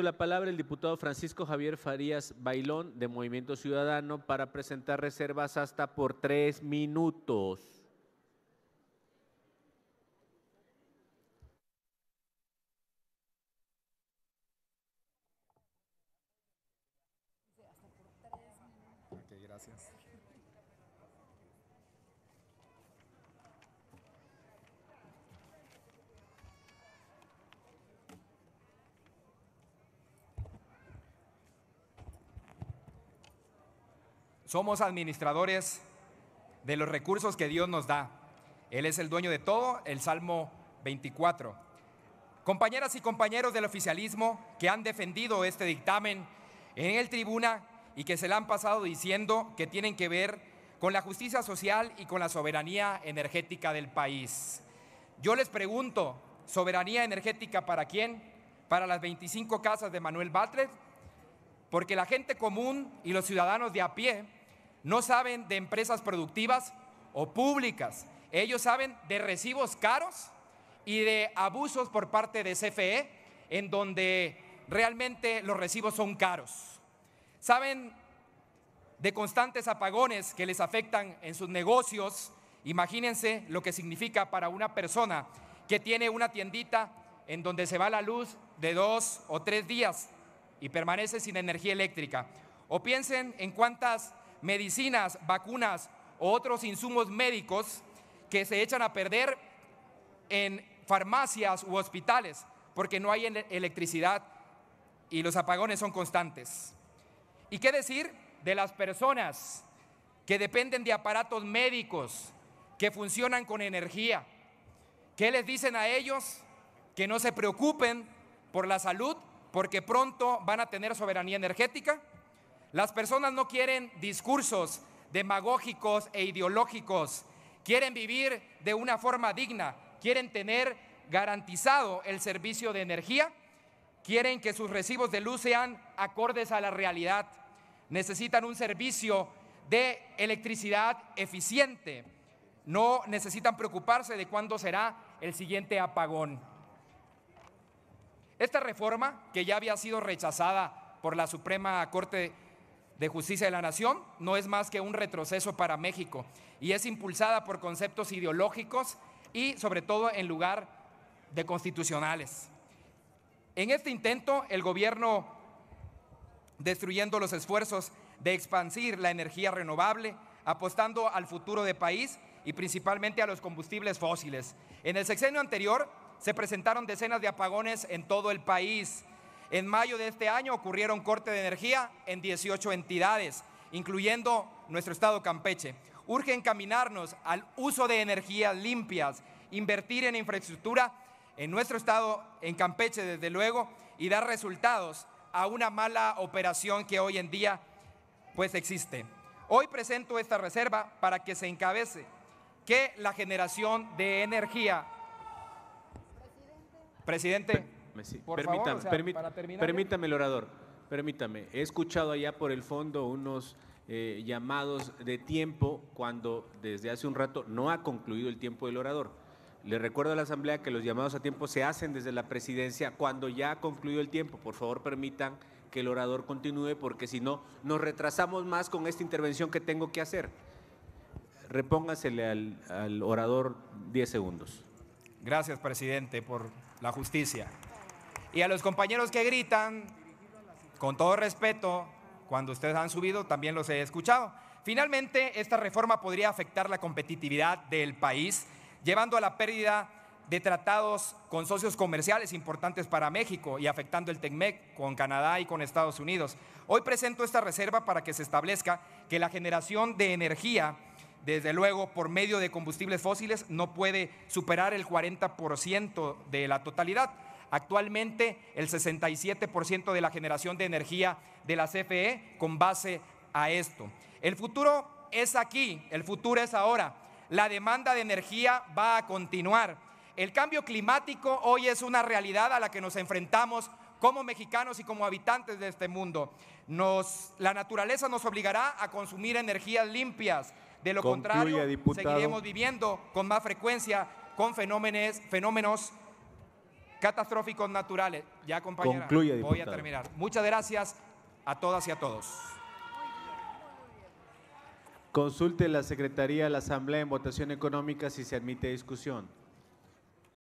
la palabra el diputado Francisco Javier Farías Bailón de Movimiento Ciudadano para presentar reservas hasta por tres minutos. gracias. Somos administradores de los recursos que Dios nos da. Él es el dueño de todo, el Salmo 24. Compañeras y compañeros del oficialismo que han defendido este dictamen en el tribuna y que se la han pasado diciendo que tienen que ver con la justicia social y con la soberanía energética del país. Yo les pregunto, ¿soberanía energética para quién? ¿Para las 25 casas de Manuel Batres? Porque la gente común y los ciudadanos de a pie no saben de empresas productivas o públicas. Ellos saben de recibos caros y de abusos por parte de CFE, en donde realmente los recibos son caros. Saben de constantes apagones que les afectan en sus negocios. Imagínense lo que significa para una persona que tiene una tiendita en donde se va la luz de dos o tres días y permanece sin energía eléctrica. O piensen en cuántas medicinas, vacunas o otros insumos médicos que se echan a perder en farmacias u hospitales porque no hay electricidad y los apagones son constantes. ¿Y qué decir de las personas que dependen de aparatos médicos que funcionan con energía? ¿Qué les dicen a ellos? Que no se preocupen por la salud porque pronto van a tener soberanía energética. Las personas no quieren discursos demagógicos e ideológicos, quieren vivir de una forma digna, quieren tener garantizado el servicio de energía, quieren que sus recibos de luz sean acordes a la realidad, necesitan un servicio de electricidad eficiente, no necesitan preocuparse de cuándo será el siguiente apagón. Esta reforma, que ya había sido rechazada por la Suprema Corte de Justicia de la Nación no es más que un retroceso para México y es impulsada por conceptos ideológicos y sobre todo en lugar de constitucionales. En este intento, el gobierno, destruyendo los esfuerzos de expandir la energía renovable, apostando al futuro del país y principalmente a los combustibles fósiles. En el sexenio anterior se presentaron decenas de apagones en todo el país en mayo de este año ocurrieron corte de energía en 18 entidades, incluyendo nuestro estado Campeche. Urge encaminarnos al uso de energías limpias, invertir en infraestructura en nuestro estado, en Campeche desde luego, y dar resultados a una mala operación que hoy en día pues existe. Hoy presento esta reserva para que se encabece que la generación de energía... Presidente permítame, para terminar, permítame el orador, permítame. He escuchado allá por el fondo unos eh, llamados de tiempo cuando desde hace un rato no ha concluido el tiempo del orador. Le recuerdo a la Asamblea que los llamados a tiempo se hacen desde la presidencia cuando ya ha concluido el tiempo. Por favor, permitan que el orador continúe porque si no, nos retrasamos más con esta intervención que tengo que hacer. Repóngasele al, al orador 10 segundos. Gracias, presidente, por la justicia. Y a los compañeros que gritan, con todo respeto, cuando ustedes han subido, también los he escuchado. Finalmente, esta reforma podría afectar la competitividad del país, llevando a la pérdida de tratados con socios comerciales importantes para México y afectando el TECMEC con Canadá y con Estados Unidos. Hoy presento esta reserva para que se establezca que la generación de energía, desde luego por medio de combustibles fósiles, no puede superar el 40% de la totalidad Actualmente el 67% de la generación de energía de la CFE con base a esto. El futuro es aquí, el futuro es ahora. La demanda de energía va a continuar. El cambio climático hoy es una realidad a la que nos enfrentamos como mexicanos y como habitantes de este mundo. la naturaleza nos obligará a consumir energías limpias. De lo contrario, seguiremos viviendo con más frecuencia con fenómenos, fenómenos catastróficos naturales. Ya, compañera, Concluye, voy a terminar. Muchas gracias a todas y a todos. Consulte la Secretaría de la Asamblea en votación económica si se admite discusión.